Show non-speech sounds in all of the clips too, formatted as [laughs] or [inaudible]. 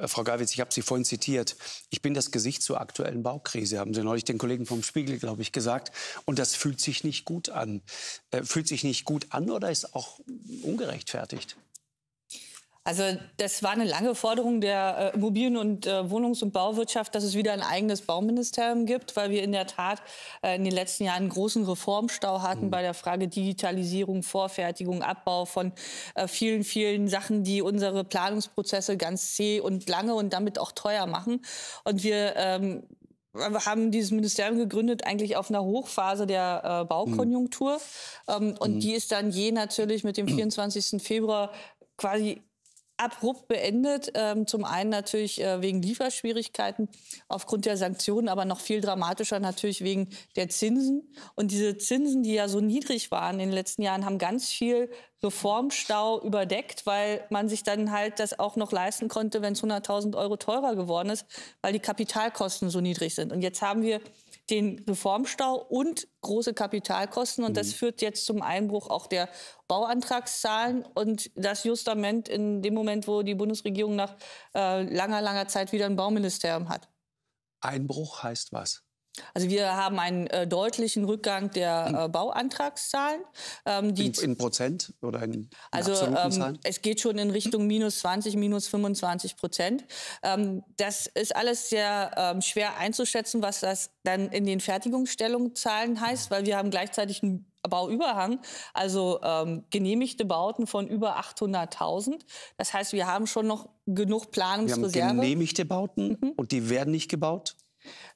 Äh, Frau Gawitz, ich habe Sie vorhin zitiert. Ich bin das Gesicht zur aktuellen Baukrise, haben Sie neulich den Kollegen vom Spiegel, glaube ich, gesagt. Und das fühlt sich nicht gut an. Äh, fühlt sich nicht gut an oder ist auch ungerechtfertigt? Also das war eine lange Forderung der äh, Immobilien- und äh, Wohnungs- und Bauwirtschaft, dass es wieder ein eigenes Bauministerium gibt, weil wir in der Tat äh, in den letzten Jahren einen großen Reformstau hatten mhm. bei der Frage Digitalisierung, Vorfertigung, Abbau von äh, vielen, vielen Sachen, die unsere Planungsprozesse ganz zäh und lange und damit auch teuer machen. Und wir ähm, wir haben dieses Ministerium gegründet eigentlich auf einer Hochphase der äh, Baukonjunktur. Mhm. Ähm, und mhm. die ist dann je natürlich mit dem 24. [clears throat] Februar quasi abrupt beendet. Ähm, zum einen natürlich äh, wegen Lieferschwierigkeiten aufgrund der Sanktionen, aber noch viel dramatischer natürlich wegen der Zinsen. Und diese Zinsen, die ja so niedrig waren in den letzten Jahren, haben ganz viel Reformstau überdeckt, weil man sich dann halt das auch noch leisten konnte, wenn es 100.000 Euro teurer geworden ist, weil die Kapitalkosten so niedrig sind. Und jetzt haben wir den Reformstau und große Kapitalkosten. Und das mhm. führt jetzt zum Einbruch auch der Bauantragszahlen. Und das Justament in dem Moment, wo die Bundesregierung nach äh, langer, langer Zeit wieder ein Bauministerium hat. Einbruch heißt was? Also wir haben einen äh, deutlichen Rückgang der äh, Bauantragszahlen. Ähm, in, in, Prozent oder in, in Also ähm, es geht schon in Richtung minus 20, minus 25 Prozent. Ähm, das ist alles sehr ähm, schwer einzuschätzen, was das dann in den Fertigungsstellungszahlen heißt, weil wir haben gleichzeitig einen Bauüberhang, also ähm, genehmigte Bauten von über 800.000. Das heißt, wir haben schon noch genug Planungsreserve. Wir haben genehmigte Bauten mhm. und die werden nicht gebaut?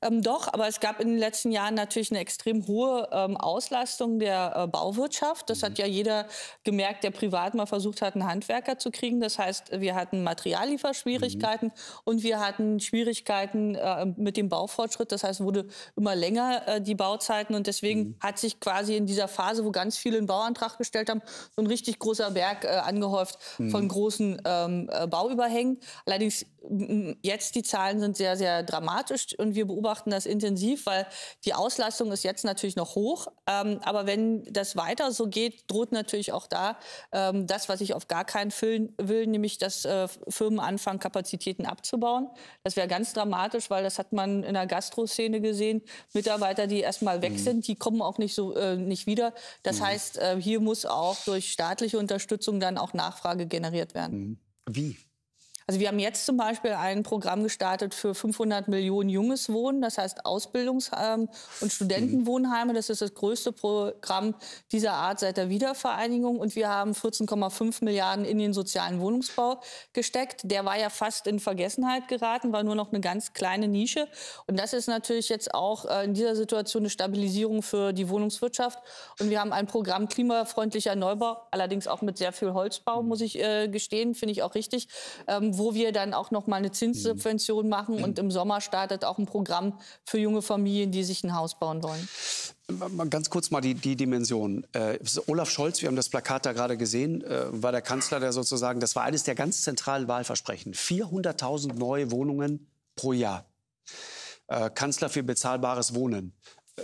Ähm, doch, aber es gab in den letzten Jahren natürlich eine extrem hohe ähm, Auslastung der äh, Bauwirtschaft. Das mhm. hat ja jeder gemerkt, der privat mal versucht hat, einen Handwerker zu kriegen. Das heißt, wir hatten mhm. Materiallieferschwierigkeiten mhm. und wir hatten Schwierigkeiten äh, mit dem Baufortschritt. Das heißt, wurde immer länger äh, die Bauzeiten und deswegen mhm. hat sich quasi in dieser Phase, wo ganz viele einen Bauantrag gestellt haben, so ein richtig großer Berg äh, angehäuft von mhm. großen ähm, äh, Bauüberhängen. Allerdings jetzt die Zahlen sind sehr, sehr dramatisch und wir beobachten das intensiv, weil die Auslastung ist jetzt natürlich noch hoch. Ähm, aber wenn das weiter so geht, droht natürlich auch da ähm, das, was ich auf gar keinen Füllen will, nämlich dass äh, Firmen anfangen, Kapazitäten abzubauen. Das wäre ganz dramatisch, weil das hat man in der Gastroszene gesehen. Mitarbeiter, die erstmal weg mhm. sind, die kommen auch nicht so äh, nicht wieder. Das mhm. heißt, äh, hier muss auch durch staatliche Unterstützung dann auch Nachfrage generiert werden. Mhm. Wie? Also wir haben jetzt zum Beispiel ein Programm gestartet für 500 Millionen junges Wohnen, das heißt Ausbildungs- ähm, und Studentenwohnheime. Das ist das größte Programm dieser Art seit der Wiedervereinigung. Und wir haben 14,5 Milliarden in den sozialen Wohnungsbau gesteckt. Der war ja fast in Vergessenheit geraten, war nur noch eine ganz kleine Nische. Und das ist natürlich jetzt auch äh, in dieser Situation eine Stabilisierung für die Wohnungswirtschaft. Und wir haben ein Programm klimafreundlicher Neubau, allerdings auch mit sehr viel Holzbau, muss mhm. ich äh, gestehen, finde ich auch richtig ähm, wo wir dann auch noch mal eine Zinssubvention machen. Und im Sommer startet auch ein Programm für junge Familien, die sich ein Haus bauen wollen. Ganz kurz mal die, die Dimension. Äh, Olaf Scholz, wir haben das Plakat da gerade gesehen, äh, war der Kanzler, der sozusagen, das war eines der ganz zentralen Wahlversprechen. 400.000 neue Wohnungen pro Jahr. Äh, Kanzler für bezahlbares Wohnen.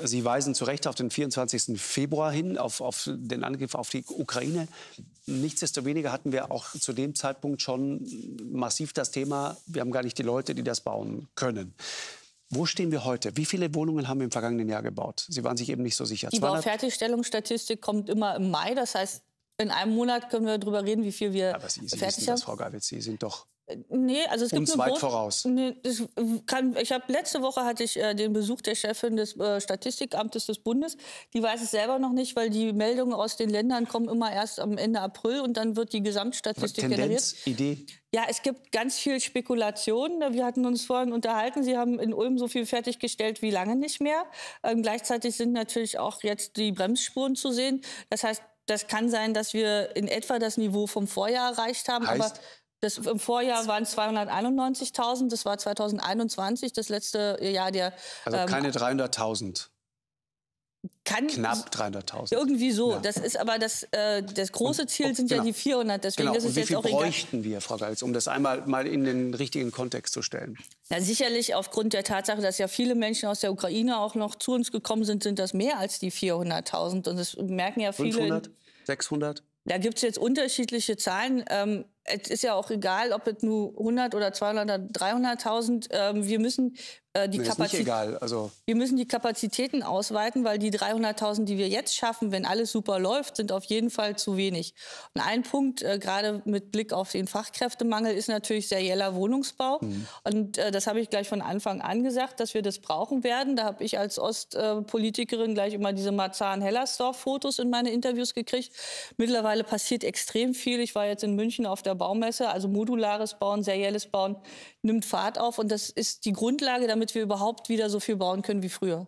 Sie weisen zu Recht auf den 24. Februar hin, auf, auf, den Angriff auf die Ukraine. Nichtsdestoweniger hatten wir auch zu dem Zeitpunkt schon massiv das Thema, wir haben gar nicht die Leute, die das bauen können. Wo stehen wir heute? Wie viele Wohnungen haben wir im vergangenen Jahr gebaut? Sie waren sich eben nicht so sicher. Die Baufertigstellungsstatistik kommt immer im Mai. Das heißt, in einem Monat können wir darüber reden, wie viel wir Aber Sie, Sie wissen Das, Frau Gawitz, Sie sind doch Nee, also es gibt Uns weit voraus. Nee, kann, ich habe letzte Woche hatte ich äh, den Besuch der Chefin des äh, Statistikamtes des Bundes. Die weiß es selber noch nicht, weil die Meldungen aus den Ländern kommen immer erst am Ende April und dann wird die Gesamtstatistik Tendenz, generiert. Idee. Ja, es gibt ganz viel Spekulation. Ne, wir hatten uns vorhin unterhalten. Sie haben in Ulm so viel fertiggestellt wie lange nicht mehr. Ähm, gleichzeitig sind natürlich auch jetzt die Bremsspuren zu sehen. Das heißt, das kann sein, dass wir in etwa das Niveau vom Vorjahr erreicht haben. Heißt? aber das, Im Vorjahr waren 291.000, das war 2021, das letzte Jahr der. Also ähm, keine 300.000. knapp 300.000. Irgendwie so. Ja. Das ist aber das, äh, das große Ziel und, und, sind genau. ja die 400. Deswegen genau. das ist und wie jetzt viel auch bräuchten egal. wir, Frau Geils, um das einmal mal in den richtigen Kontext zu stellen? Na, sicherlich aufgrund der Tatsache, dass ja viele Menschen aus der Ukraine auch noch zu uns gekommen sind, sind das mehr als die 400.000. Und das merken ja viele. 500? 600? Da gibt es jetzt unterschiedliche Zahlen. Ähm, es ist ja auch egal, ob es nur 100 oder 200 oder 300.000. Ähm, wir müssen äh, die Kapazitäten. Also wir müssen die Kapazitäten ausweiten, weil die 300.000, die wir jetzt schaffen, wenn alles super läuft, sind auf jeden Fall zu wenig. Und ein Punkt, äh, gerade mit Blick auf den Fachkräftemangel, ist natürlich serieller Wohnungsbau. Mhm. Und äh, das habe ich gleich von Anfang an gesagt, dass wir das brauchen werden. Da habe ich als Ostpolitikerin gleich immer diese Marzahn-Hellersdorf-Fotos in meine Interviews gekriegt. Mittlerweile passiert extrem viel. Ich war jetzt in München auf der Baumesse, also modulares Bauen, serielles Bauen nimmt Fahrt auf und das ist die Grundlage, damit wir überhaupt wieder so viel bauen können wie früher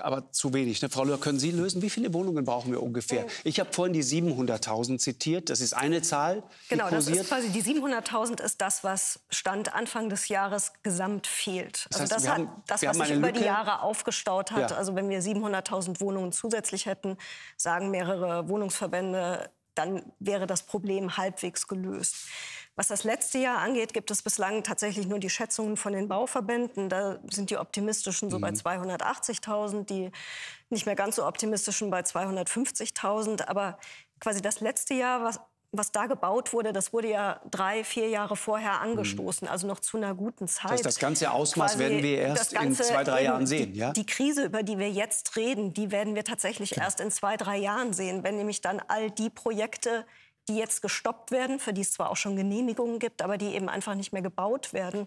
aber zu wenig. Ne? Frau Löhr, können Sie lösen? Wie viele Wohnungen brauchen wir ungefähr? Oh. Ich habe vorhin die 700.000 zitiert. Das ist eine Zahl. Genau, das ist quasi die 700.000 ist das, was Stand Anfang des Jahres gesamt fehlt. Das also heißt, also das, hat, das was sich über Lücke. die Jahre aufgestaut hat. Ja. Also wenn wir 700.000 Wohnungen zusätzlich hätten, sagen mehrere Wohnungsverbände, dann wäre das Problem halbwegs gelöst. Was das letzte Jahr angeht, gibt es bislang tatsächlich nur die Schätzungen von den Bauverbänden. Da sind die optimistischen so mhm. bei 280.000, die nicht mehr ganz so optimistischen bei 250.000. Aber quasi das letzte Jahr, was, was da gebaut wurde, das wurde ja drei, vier Jahre vorher mhm. angestoßen, also noch zu einer guten Zeit. Das, heißt, das ganze Ausmaß Quasi werden wir erst in zwei, drei Jahren sehen. Ja? Die, die Krise, über die wir jetzt reden, die werden wir tatsächlich genau. erst in zwei, drei Jahren sehen, wenn nämlich dann all die Projekte die jetzt gestoppt werden, für die es zwar auch schon Genehmigungen gibt, aber die eben einfach nicht mehr gebaut werden,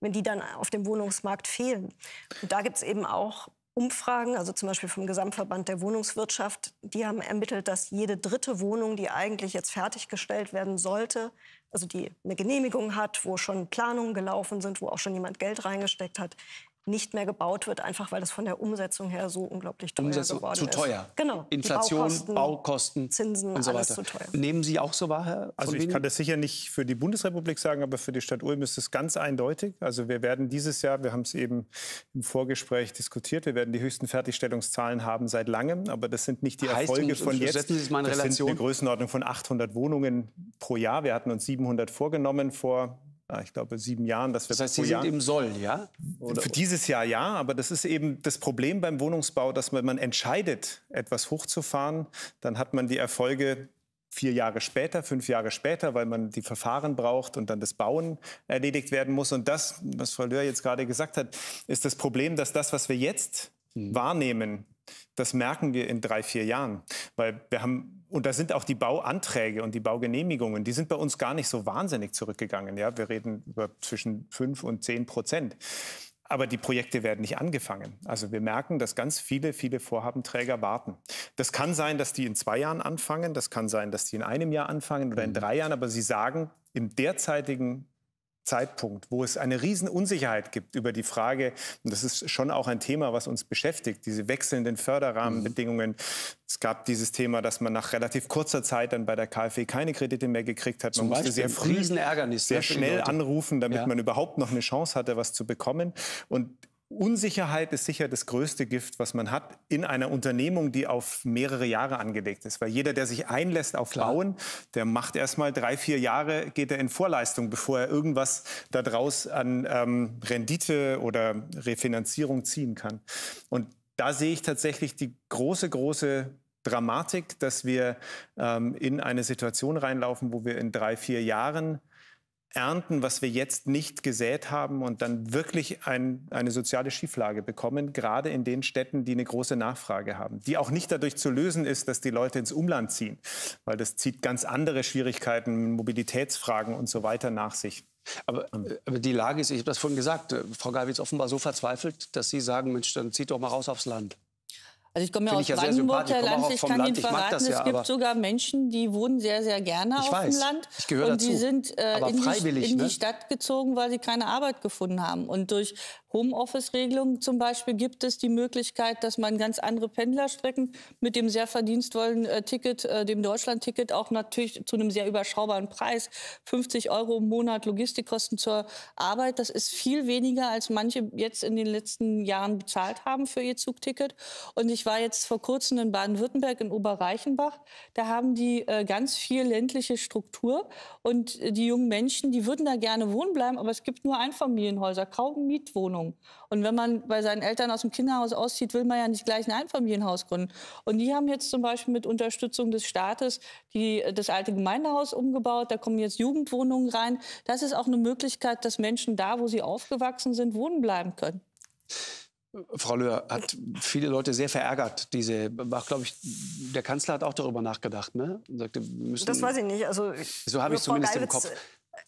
wenn die dann auf dem Wohnungsmarkt fehlen. Und da gibt es eben auch Umfragen, also zum Beispiel vom Gesamtverband der Wohnungswirtschaft, die haben ermittelt, dass jede dritte Wohnung, die eigentlich jetzt fertiggestellt werden sollte, also die eine Genehmigung hat, wo schon Planungen gelaufen sind, wo auch schon jemand Geld reingesteckt hat, nicht mehr gebaut wird, einfach weil das von der Umsetzung her so unglaublich teuer Umsetzung geworden zu ist. Zu teuer. Genau. Inflation, Baukosten, Baukosten, Zinsen und so weiter. Zu teuer. Nehmen Sie auch so wahr, Herr? Also ich kann das sicher nicht für die Bundesrepublik sagen, aber für die Stadt Ulm ist es ganz eindeutig. Also wir werden dieses Jahr, wir haben es eben im Vorgespräch diskutiert, wir werden die höchsten Fertigstellungszahlen haben seit langem, aber das sind nicht die heißt, Erfolge von jetzt. Setzen Sie es mal in das sind eine Größenordnung von 800 Wohnungen pro Jahr. Wir hatten uns 700 vorgenommen vor Ah, ich glaube, sieben Jahren, dass wir das heißt, Sie sind im Soll, ja? Oder? Für dieses Jahr ja, aber das ist eben das Problem beim Wohnungsbau, dass wenn man entscheidet, etwas hochzufahren, dann hat man die Erfolge vier Jahre später, fünf Jahre später, weil man die Verfahren braucht und dann das Bauen erledigt werden muss. Und das, was Frau Löhr jetzt gerade gesagt hat, ist das Problem, dass das, was wir jetzt mhm. wahrnehmen, das merken wir in drei, vier Jahren. Weil wir haben und da sind auch die Bauanträge und die Baugenehmigungen, die sind bei uns gar nicht so wahnsinnig zurückgegangen. Ja, wir reden über zwischen 5 und 10 Prozent. Aber die Projekte werden nicht angefangen. Also wir merken, dass ganz viele, viele Vorhabenträger warten. Das kann sein, dass die in zwei Jahren anfangen, das kann sein, dass die in einem Jahr anfangen oder in mhm. drei Jahren, aber sie sagen, im derzeitigen Zeitpunkt, wo es eine Riesenunsicherheit gibt über die Frage, und das ist schon auch ein Thema, was uns beschäftigt, diese wechselnden mhm. Förderrahmenbedingungen. Es gab dieses Thema, dass man nach relativ kurzer Zeit dann bei der KfW keine Kredite mehr gekriegt hat. Man Zum musste sehr früh, sehr schnell anrufen, damit ja. man überhaupt noch eine Chance hatte, was zu bekommen. Und Unsicherheit ist sicher das größte Gift, was man hat in einer Unternehmung, die auf mehrere Jahre angelegt ist. Weil jeder, der sich einlässt auf Klar. Bauen, der macht erst mal drei, vier Jahre, geht er in Vorleistung, bevor er irgendwas daraus an ähm, Rendite oder Refinanzierung ziehen kann. Und da sehe ich tatsächlich die große, große Dramatik, dass wir ähm, in eine Situation reinlaufen, wo wir in drei, vier Jahren ernten, was wir jetzt nicht gesät haben und dann wirklich ein, eine soziale Schieflage bekommen, gerade in den Städten, die eine große Nachfrage haben, die auch nicht dadurch zu lösen ist, dass die Leute ins Umland ziehen, weil das zieht ganz andere Schwierigkeiten, Mobilitätsfragen und so weiter nach sich. Aber, ähm. äh, aber die Lage ist, ich habe das vorhin gesagt, äh, Frau Galwitz offenbar so verzweifelt, dass Sie sagen, Mensch, dann zieht doch mal raus aufs Land. Also ich komme ja aus Brandenburg, Herr Lanz, ich kann Land. Ihnen verraten, es ja, gibt sogar Menschen, die wohnen sehr, sehr gerne auf weiß, dem Land. Ich gehöre und dazu. die sind äh, in, die, in ne? die Stadt gezogen, weil sie keine Arbeit gefunden haben. Und durch Homeoffice-Regelungen zum Beispiel gibt es die Möglichkeit, dass man ganz andere Pendlerstrecken mit dem sehr verdienstvollen äh, Ticket, äh, dem Deutschland-Ticket, auch natürlich zu einem sehr überschaubaren Preis, 50 Euro im Monat Logistikkosten zur Arbeit, das ist viel weniger, als manche jetzt in den letzten Jahren bezahlt haben für ihr Zugticket. Und ich ich war jetzt vor kurzem in Baden-Württemberg in Oberreichenbach. Da haben die äh, ganz viel ländliche Struktur. Und äh, die jungen Menschen, die würden da gerne wohnen bleiben, aber es gibt nur Einfamilienhäuser, kaum Mietwohnungen. Und wenn man bei seinen Eltern aus dem Kinderhaus auszieht, will man ja nicht gleich ein Einfamilienhaus gründen. Und die haben jetzt zum Beispiel mit Unterstützung des Staates die, äh, das alte Gemeindehaus umgebaut. Da kommen jetzt Jugendwohnungen rein. Das ist auch eine Möglichkeit, dass Menschen da, wo sie aufgewachsen sind, wohnen bleiben können. Frau Löhr, hat viele Leute sehr verärgert. Diese, war, glaube ich, der Kanzler hat auch darüber nachgedacht, ne? Und sagte, müssen, das weiß ich nicht. Also, so habe ich zumindest Geilwitz im Kopf.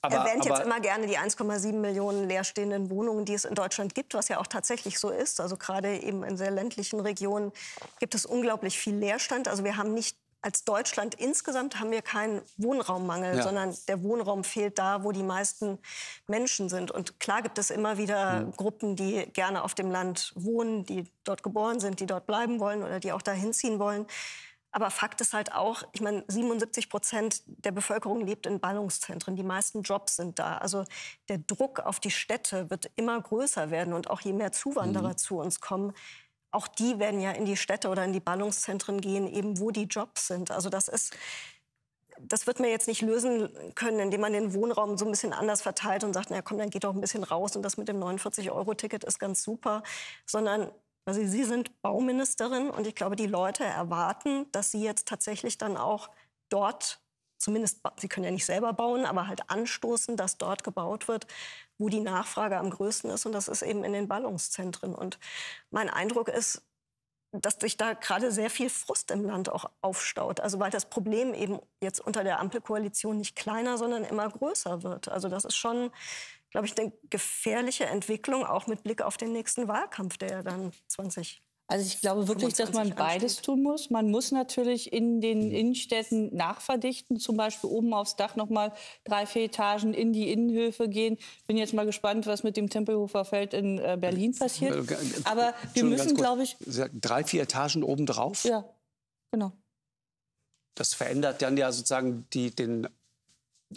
Aber, erwähnt aber, jetzt immer gerne die 1,7 Millionen leerstehenden Wohnungen, die es in Deutschland gibt, was ja auch tatsächlich so ist. Also gerade eben in sehr ländlichen Regionen gibt es unglaublich viel Leerstand. Also wir haben nicht als Deutschland insgesamt haben wir keinen Wohnraummangel, ja. sondern der Wohnraum fehlt da, wo die meisten Menschen sind. Und klar gibt es immer wieder mhm. Gruppen, die gerne auf dem Land wohnen, die dort geboren sind, die dort bleiben wollen oder die auch dahin ziehen wollen. Aber Fakt ist halt auch, ich meine, 77 Prozent der Bevölkerung lebt in Ballungszentren. Die meisten Jobs sind da. Also der Druck auf die Städte wird immer größer werden. Und auch je mehr Zuwanderer mhm. zu uns kommen, auch die werden ja in die Städte oder in die Ballungszentren gehen, eben wo die Jobs sind. Also das ist, das wird man jetzt nicht lösen können, indem man den Wohnraum so ein bisschen anders verteilt und sagt, na komm, dann geht doch ein bisschen raus und das mit dem 49-Euro-Ticket ist ganz super, sondern also Sie sind Bauministerin und ich glaube, die Leute erwarten, dass Sie jetzt tatsächlich dann auch dort zumindest, sie können ja nicht selber bauen, aber halt anstoßen, dass dort gebaut wird, wo die Nachfrage am größten ist. Und das ist eben in den Ballungszentren. Und mein Eindruck ist, dass sich da gerade sehr viel Frust im Land auch aufstaut. Also weil das Problem eben jetzt unter der Ampelkoalition nicht kleiner, sondern immer größer wird. Also das ist schon, glaube ich, eine gefährliche Entwicklung, auch mit Blick auf den nächsten Wahlkampf, der ja dann 20 also ich glaube wirklich, dass man beides tun muss. Man muss natürlich in den mhm. Innenstädten nachverdichten, zum Beispiel oben aufs Dach nochmal drei, vier Etagen in die Innenhöfe gehen. Bin jetzt mal gespannt, was mit dem Tempelhofer Feld in äh, Berlin äh, passiert. Äh, Aber wir müssen, glaube ich. Drei, vier Etagen obendrauf? Ja, genau. Das verändert dann ja sozusagen die, den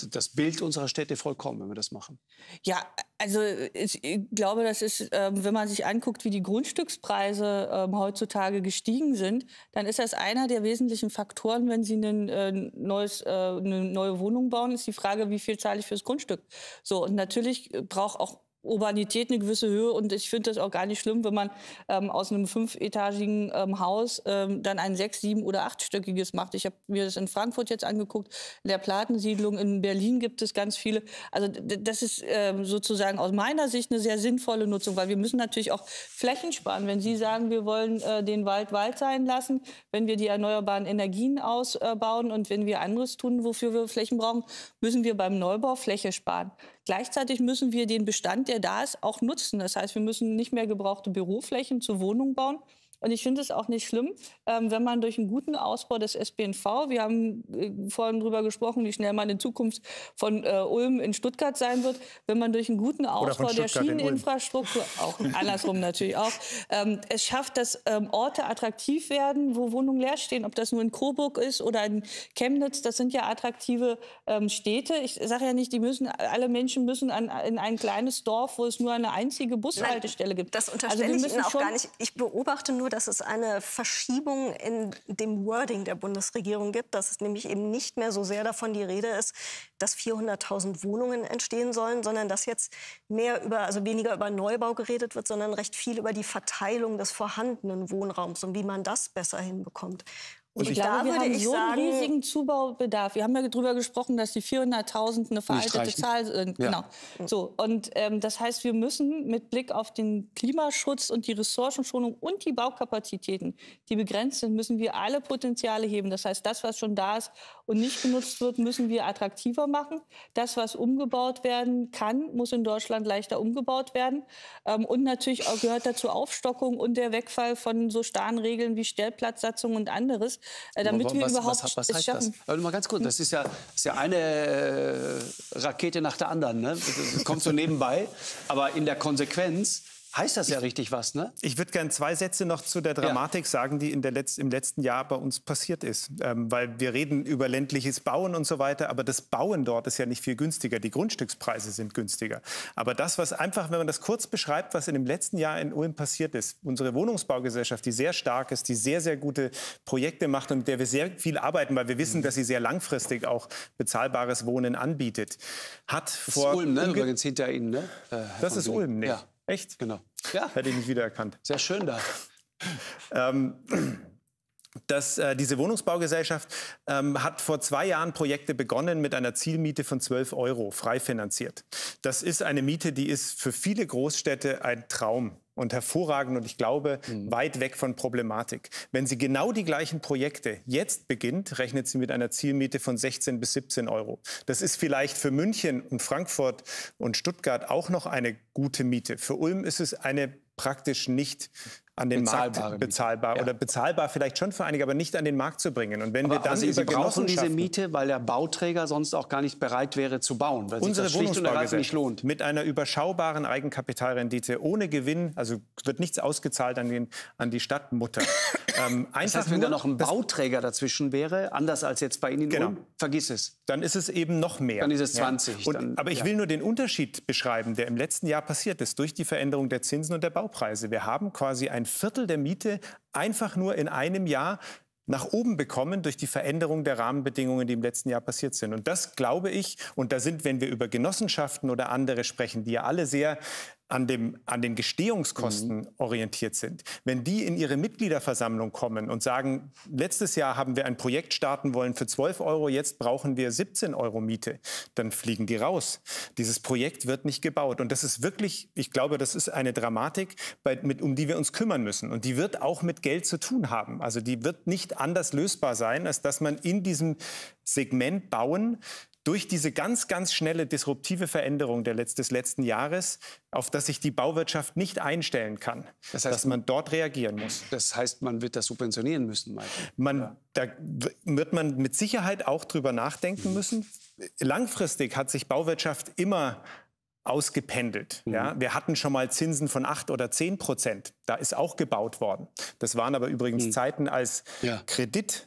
das Bild unserer Städte vollkommen, wenn wir das machen. Ja, also ich glaube, das ist, ähm, wenn man sich anguckt, wie die Grundstückspreise ähm, heutzutage gestiegen sind, dann ist das einer der wesentlichen Faktoren, wenn Sie ein, äh, neues, äh, eine neue Wohnung bauen, ist die Frage, wie viel zahle ich fürs Grundstück. So, und natürlich äh, braucht auch Urbanität eine gewisse Höhe und ich finde das auch gar nicht schlimm, wenn man ähm, aus einem fünfetagigen ähm, Haus ähm, dann ein sechs-, sieben- oder achtstöckiges macht. Ich habe mir das in Frankfurt jetzt angeguckt, in der Platensiedlung, in Berlin gibt es ganz viele. Also das ist ähm, sozusagen aus meiner Sicht eine sehr sinnvolle Nutzung, weil wir müssen natürlich auch Flächen sparen. Wenn Sie sagen, wir wollen äh, den Wald Wald sein lassen, wenn wir die erneuerbaren Energien ausbauen und wenn wir anderes tun, wofür wir Flächen brauchen, müssen wir beim Neubau Fläche sparen. Gleichzeitig müssen wir den Bestand, der da ist, auch nutzen. Das heißt, wir müssen nicht mehr gebrauchte Büroflächen zu Wohnungen bauen, und ich finde es auch nicht schlimm, ähm, wenn man durch einen guten Ausbau des SBNV, wir haben äh, vorhin darüber gesprochen, wie schnell man in Zukunft von äh, Ulm in Stuttgart sein wird, wenn man durch einen guten Ausbau der Schieneninfrastruktur, auch andersrum natürlich auch, ähm, es schafft, dass ähm, Orte attraktiv werden, wo Wohnungen leer stehen, ob das nur in Coburg ist oder in Chemnitz, das sind ja attraktive Städte. Ich sage ja nicht, die müssen, alle Menschen müssen an, in ein kleines Dorf, wo es nur eine einzige Bushaltestelle Nein, gibt. Das also unterstelle also ich Ihnen auch gar nicht. Ich beobachte nur, dass es eine Verschiebung in dem Wording der Bundesregierung gibt, dass es nämlich eben nicht mehr so sehr davon die Rede ist, dass 400.000 Wohnungen entstehen sollen, sondern dass jetzt mehr über, also weniger über Neubau geredet wird, sondern recht viel über die Verteilung des vorhandenen Wohnraums und wie man das besser hinbekommt. Und ich, ich glaube, wir haben so einen riesigen Zubaubedarf. Wir haben ja darüber gesprochen, dass die 400.000 eine veraltete Zahl sind. Ja. Genau. So, und ähm, das heißt, wir müssen mit Blick auf den Klimaschutz und die Ressourcenschonung und die Baukapazitäten, die begrenzt sind, müssen wir alle Potenziale heben. Das heißt, das, was schon da ist, und nicht genutzt wird, müssen wir attraktiver machen. Das, was umgebaut werden kann, muss in Deutschland leichter umgebaut werden. Ähm, und natürlich gehört dazu Aufstockung und der Wegfall von so starren Regeln wie Stellplatzsatzung und anderes, äh, damit was, wir überhaupt was, was, was schaffen. Das? Also mal ganz kurz, das ist ja, ist ja eine äh, Rakete nach der anderen. Ne? Das kommt so nebenbei. Aber in der Konsequenz heißt das ja richtig was, ne? Ich würde gerne zwei Sätze noch zu der Dramatik ja. sagen, die in der Letz-, im letzten Jahr bei uns passiert ist. Ähm, weil wir reden über ländliches Bauen und so weiter, aber das Bauen dort ist ja nicht viel günstiger. Die Grundstückspreise sind günstiger. Aber das, was einfach, wenn man das kurz beschreibt, was in dem letzten Jahr in Ulm passiert ist, unsere Wohnungsbaugesellschaft, die sehr stark ist, die sehr, sehr gute Projekte macht und der wir sehr viel arbeiten, weil wir wissen, mhm. dass sie sehr langfristig auch bezahlbares Wohnen anbietet, hat das vor... Das ist Ulm, ne? Übrigens hinter Ihnen, ne? Äh, das ist Ulm, ne? Ja. Echt? Genau. Ja. Hätte ich nicht wiedererkannt. Sehr schön da. ähm, das, äh, diese Wohnungsbaugesellschaft ähm, hat vor zwei Jahren Projekte begonnen mit einer Zielmiete von 12 Euro, frei finanziert. Das ist eine Miete, die ist für viele Großstädte ein Traum und hervorragend und ich glaube mhm. weit weg von Problematik. Wenn sie genau die gleichen Projekte jetzt beginnt, rechnet sie mit einer Zielmiete von 16 bis 17 Euro. Das ist vielleicht für München und Frankfurt und Stuttgart auch noch eine gute Miete. Für Ulm ist es eine praktisch nicht an den Markt bezahlbar Miete. oder bezahlbar vielleicht schon für einige, aber nicht an den Markt zu bringen. Und wenn aber, wir dann also über Sie brauchen diese Miete, weil der Bauträger sonst auch gar nicht bereit wäre zu bauen, weil unsere sich das schlicht und ergreifend nicht lohnt. Mit einer überschaubaren Eigenkapitalrendite ohne Gewinn, also wird nichts ausgezahlt an, den, an die Stadtmutter. [laughs] ähm, das heißt, wenn nur, da noch ein Bauträger dazwischen wäre, anders als jetzt bei Ihnen, in genau. Ulm, vergiss es. Dann ist es eben noch mehr. Dann ist es 20. Ja. Und, dann, aber ich ja. will nur den Unterschied beschreiben, der im letzten Jahr passiert ist durch die Veränderung der Zinsen und der Baupreise. Wir haben quasi ein Viertel der Miete einfach nur in einem Jahr nach oben bekommen durch die Veränderung der Rahmenbedingungen, die im letzten Jahr passiert sind. Und das glaube ich, und da sind, wenn wir über Genossenschaften oder andere sprechen, die ja alle sehr an, dem, an den Gestehungskosten mhm. orientiert sind, wenn die in ihre Mitgliederversammlung kommen und sagen, letztes Jahr haben wir ein Projekt starten wollen für 12 Euro, jetzt brauchen wir 17 Euro Miete, dann fliegen die raus. Dieses Projekt wird nicht gebaut. Und das ist wirklich, ich glaube, das ist eine Dramatik, bei, mit, um die wir uns kümmern müssen. Und die wird auch mit Geld zu tun haben. Also die wird nicht anders lösbar sein, als dass man in diesem Segment bauen durch diese ganz, ganz schnelle disruptive Veränderung des letzten Jahres, auf das sich die Bauwirtschaft nicht einstellen kann, das heißt, dass man dort reagieren muss. Das heißt, man wird das subventionieren müssen, Michael. Man, Da wird man mit Sicherheit auch drüber nachdenken mhm. müssen. Langfristig hat sich Bauwirtschaft immer ausgependelt. Mhm. Ja, wir hatten schon mal Zinsen von 8 oder 10 Prozent. Da ist auch gebaut worden. Das waren aber übrigens mhm. Zeiten, als ja. Kredit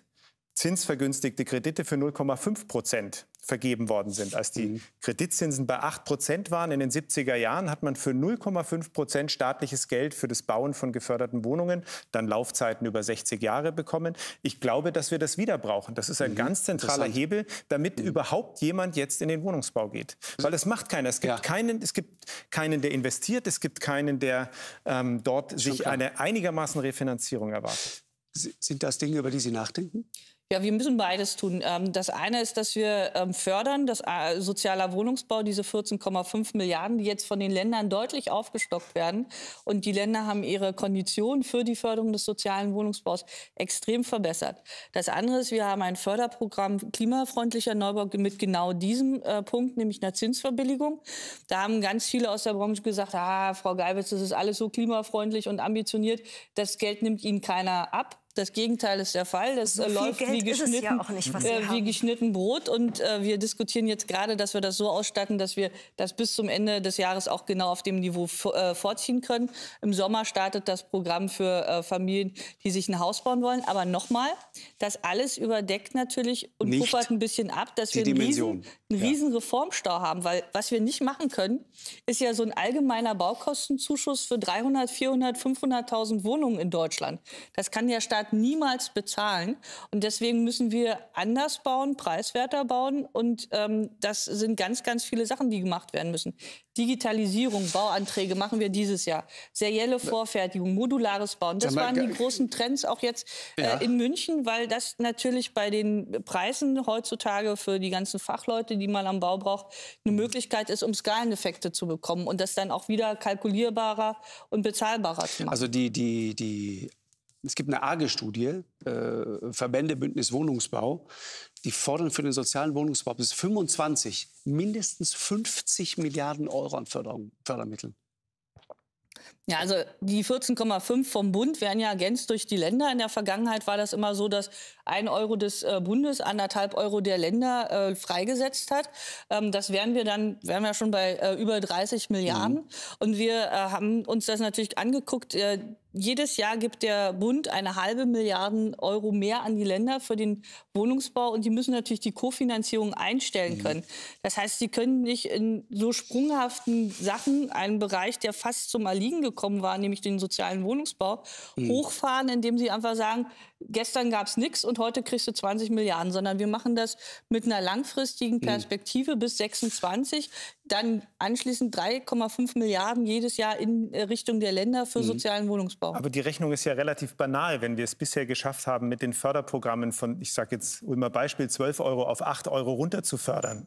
zinsvergünstigte Kredite für 0,5 Prozent vergeben worden sind. Als die mhm. Kreditzinsen bei 8 Prozent waren in den 70er Jahren, hat man für 0,5 Prozent staatliches Geld für das Bauen von geförderten Wohnungen, dann Laufzeiten über 60 Jahre bekommen. Ich glaube, dass wir das wieder brauchen. Das ist ein mhm. ganz zentraler Hebel, damit mhm. überhaupt jemand jetzt in den Wohnungsbau geht. Weil das macht keiner. Es gibt, ja. keinen, es gibt keinen, der investiert. Es gibt keinen, der ähm, dort sich klar. eine einigermaßen Refinanzierung erwartet. Sind das Dinge, über die Sie nachdenken? Ja, wir müssen beides tun. Ähm, das eine ist, dass wir ähm, fördern, dass äh, sozialer Wohnungsbau, diese 14,5 Milliarden, die jetzt von den Ländern deutlich aufgestockt werden. Und die Länder haben ihre Konditionen für die Förderung des sozialen Wohnungsbaus extrem verbessert. Das andere ist, wir haben ein Förderprogramm klimafreundlicher Neubau mit genau diesem äh, Punkt, nämlich einer Zinsverbilligung. Da haben ganz viele aus der Branche gesagt, ah, Frau Geibitz, das ist alles so klimafreundlich und ambitioniert. Das Geld nimmt Ihnen keiner ab. Das Gegenteil ist der Fall. Das so äh, läuft wie geschnitten, ja nicht, äh, wie geschnitten Brot. Und äh, wir diskutieren jetzt gerade, dass wir das so ausstatten, dass wir das bis zum Ende des Jahres auch genau auf dem Niveau äh, vorziehen können. Im Sommer startet das Programm für äh, Familien, die sich ein Haus bauen wollen. Aber nochmal, das alles überdeckt natürlich und nicht puffert ein bisschen ab, dass wir einen Dimension. riesen, einen ja. Reformstau haben. Weil was wir nicht machen können, ist ja so ein allgemeiner Baukostenzuschuss für 300, 400, 500.000 Wohnungen in Deutschland. Das kann der Staat Markt niemals bezahlen. Und deswegen müssen wir anders bauen, preiswerter bauen. Und ähm, das sind ganz, ganz viele Sachen, die gemacht werden müssen. Digitalisierung, Bauanträge machen wir dieses Jahr. Serielle Vorfertigung, modulares Bauen. Das waren die großen Trends auch jetzt äh, in München, weil das natürlich bei den Preisen heutzutage für die ganzen Fachleute, die man am Bau braucht, eine mhm. Möglichkeit ist, um Skaleneffekte zu bekommen und das dann auch wieder kalkulierbarer und bezahlbarer zu machen. Also die, die, die es gibt eine AGE-Studie, äh, Verbände Bündnis Wohnungsbau, die fordern für den sozialen Wohnungsbau bis 25 mindestens 50 Milliarden Euro an Förderung, Fördermitteln. Ja, also die 14,5 vom Bund werden ja ergänzt durch die Länder. In der Vergangenheit war das immer so, dass ein Euro des äh, Bundes anderthalb Euro der Länder äh, freigesetzt hat. Ähm, das wären wir dann, wären wir schon bei äh, über 30 Milliarden. Mhm. Und wir äh, haben uns das natürlich angeguckt. Äh, jedes Jahr gibt der Bund eine halbe Milliarde Euro mehr an die Länder für den Wohnungsbau und die müssen natürlich die Kofinanzierung einstellen mhm. können. Das heißt, sie können nicht in so sprunghaften Sachen einen Bereich, der fast zum Erliegen gekommen gekommen waren, nämlich den sozialen Wohnungsbau, mhm. hochfahren, indem sie einfach sagen, gestern gab es nichts und heute kriegst du 20 Milliarden, sondern wir machen das mit einer langfristigen mhm. Perspektive mhm. bis 26, dann anschließend 3,5 Milliarden jedes Jahr in äh, Richtung der Länder für mhm. sozialen Wohnungsbau. Aber die Rechnung ist ja relativ banal, wenn wir es bisher geschafft haben, mit den Förderprogrammen von, ich sage jetzt Ulmer Beispiel, 12 Euro auf 8 Euro runter zu fördern.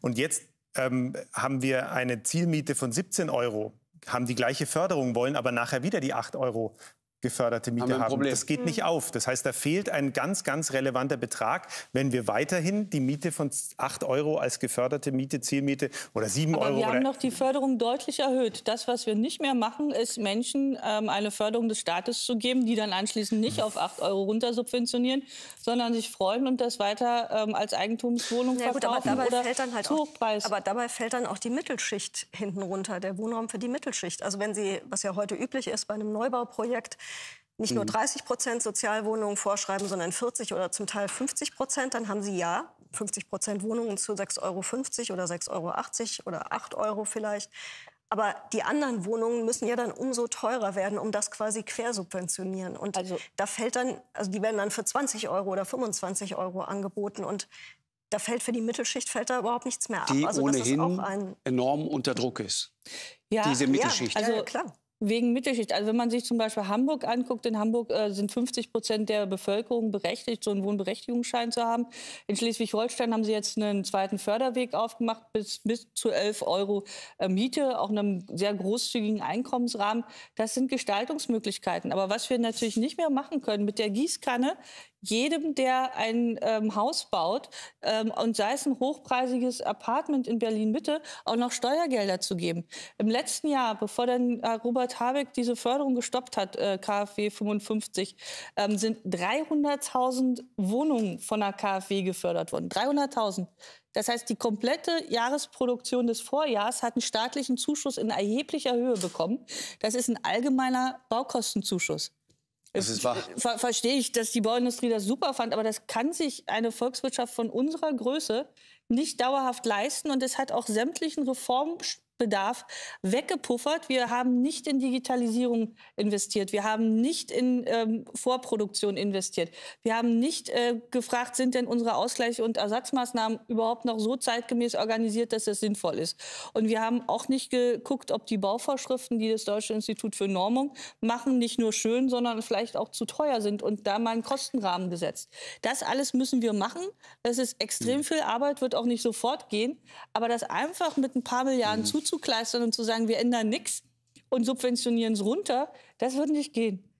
Und jetzt ähm, haben wir eine Zielmiete von 17 Euro haben die gleiche Förderung, wollen aber nachher wieder die 8 Euro geförderte Miete haben. haben. Das geht nicht mhm. auf. Das heißt, da fehlt ein ganz, ganz relevanter Betrag, wenn wir weiterhin die Miete von 8 Euro als geförderte Miete, Zielmiete oder 7 Aber Euro. Wir haben noch die Förderung deutlich erhöht. Das, was wir nicht mehr machen, ist Menschen ähm, eine Förderung des Staates zu geben, die dann anschließend nicht auf 8 Euro runtersubventionieren, sondern sich freuen und das weiter ähm, als Eigentumswohnung ja, gut, verkaufen aber dabei oder fällt dann halt auch, Aber dabei fällt dann auch die Mittelschicht hinten runter, der Wohnraum für die Mittelschicht. Also wenn Sie, was ja heute üblich ist, bei einem Neubauprojekt nicht nur 30 mhm. Prozent Sozialwohnungen vorschreiben, sondern 40 oder zum Teil 50 Prozent, dann haben Sie ja 50 Prozent Wohnungen zu 6,50 Euro oder 6,80 Euro oder 8 Euro vielleicht. Aber die anderen Wohnungen müssen ja dann umso teurer werden, um das quasi quersubventionieren. Und also, da fällt dann, also die werden dann für 20 Euro oder 25 Euro angeboten. Und da fällt für die Mittelschicht fällt da überhaupt nichts mehr ab. Die also, ohnehin enorm unter Druck ist. Ja, diese Mittelschicht. Ja, also, ja, klar. Wegen Mittelschicht. Also wenn man sich zum Beispiel Hamburg anguckt, in Hamburg äh, sind 50 Prozent der Bevölkerung berechtigt, so einen Wohnberechtigungsschein zu haben. In Schleswig-Holstein haben sie jetzt einen zweiten Förderweg aufgemacht bis, bis zu 11 Euro äh, Miete, auch einem sehr großzügigen Einkommensrahmen. Das sind Gestaltungsmöglichkeiten. Aber was wir natürlich nicht mehr machen können mit der Gießkanne, jedem, der ein ähm, Haus baut ähm, und sei es ein hochpreisiges Apartment in Berlin Mitte, auch noch Steuergelder zu geben. Im letzten Jahr, bevor dann äh, Robert Habeck diese Förderung gestoppt hat, äh, KfW 55, ähm, sind 300.000 Wohnungen von der KfW gefördert worden. 300.000. Das heißt, die komplette Jahresproduktion des Vorjahrs hat einen staatlichen Zuschuss in erheblicher Höhe bekommen. Das ist ein allgemeiner Baukostenzuschuss. Also es war ver verstehe ich, dass die Bauindustrie das super fand, aber das kann sich eine Volkswirtschaft von unserer Größe nicht dauerhaft leisten. Und es hat auch sämtlichen Reformbedarf weggepuffert. Wir haben nicht in Digitalisierung investiert. Wir haben nicht in ähm, Vorproduktion investiert. Wir haben nicht äh, gefragt, sind denn unsere Ausgleich- und Ersatzmaßnahmen überhaupt noch so zeitgemäß organisiert, dass das sinnvoll ist. Und wir haben auch nicht geguckt, ob die Bauvorschriften, die das Deutsche Institut für Normung machen, nicht nur schön, sondern vielleicht auch zu teuer sind und da mal einen Kostenrahmen gesetzt. Das alles müssen wir machen. Das ist extrem hm. viel Arbeit, wird auch auch nicht sofort gehen. Aber das einfach mit ein paar Milliarden mhm. zuzukleistern und zu sagen, wir ändern nichts und subventionieren es runter, das wird nicht gehen.